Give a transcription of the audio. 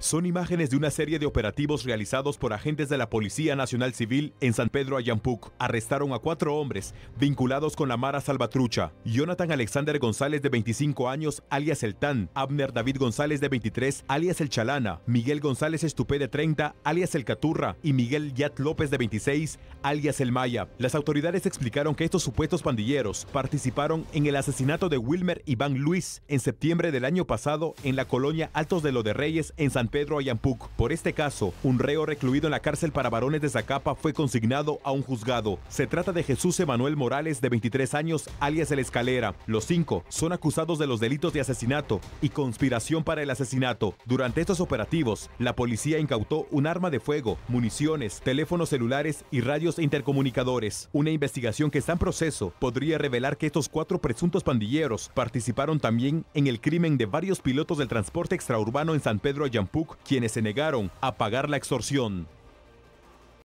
son imágenes de una serie de operativos realizados por agentes de la Policía Nacional Civil en San Pedro Ayampuc. Arrestaron a cuatro hombres vinculados con la Mara Salvatrucha. Jonathan Alexander González de 25 años, alias El Tan. Abner David González de 23, alias El Chalana. Miguel González Estupé de 30, alias El Caturra. Y Miguel Yat López de 26, alias El Maya. Las autoridades explicaron que estos supuestos pandilleros participaron en el asesinato de Wilmer Iván Luis en septiembre del año pasado en la colonia Altos de Lo de Reyes en San Pedro Ayampuc. Por este caso, un reo recluido en la cárcel para varones de Zacapa fue consignado a un juzgado. Se trata de Jesús Emanuel Morales, de 23 años, alias El Escalera. Los cinco son acusados de los delitos de asesinato y conspiración para el asesinato. Durante estos operativos, la policía incautó un arma de fuego, municiones, teléfonos celulares y radios intercomunicadores. Una investigación que está en proceso podría revelar que estos cuatro presuntos pandilleros participaron también en el crimen de varios pilotos del transporte extraurbano en San Pedro Ayampuc quienes se negaron a pagar la extorsión.